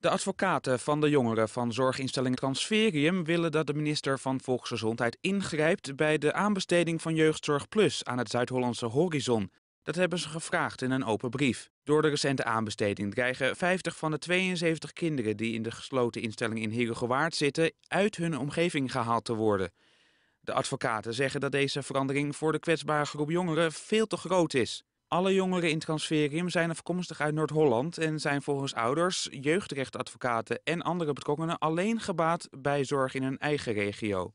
De advocaten van de jongeren van zorginstelling Transferium willen dat de minister van Volksgezondheid ingrijpt bij de aanbesteding van Jeugdzorg Plus aan het Zuid-Hollandse Horizon. Dat hebben ze gevraagd in een open brief. Door de recente aanbesteding krijgen 50 van de 72 kinderen die in de gesloten instelling in Herengewaard zitten uit hun omgeving gehaald te worden. De advocaten zeggen dat deze verandering voor de kwetsbare groep jongeren veel te groot is. Alle jongeren in transferium zijn afkomstig uit Noord-Holland en zijn volgens ouders, jeugdrechtadvocaten en andere betrokkenen alleen gebaat bij zorg in hun eigen regio.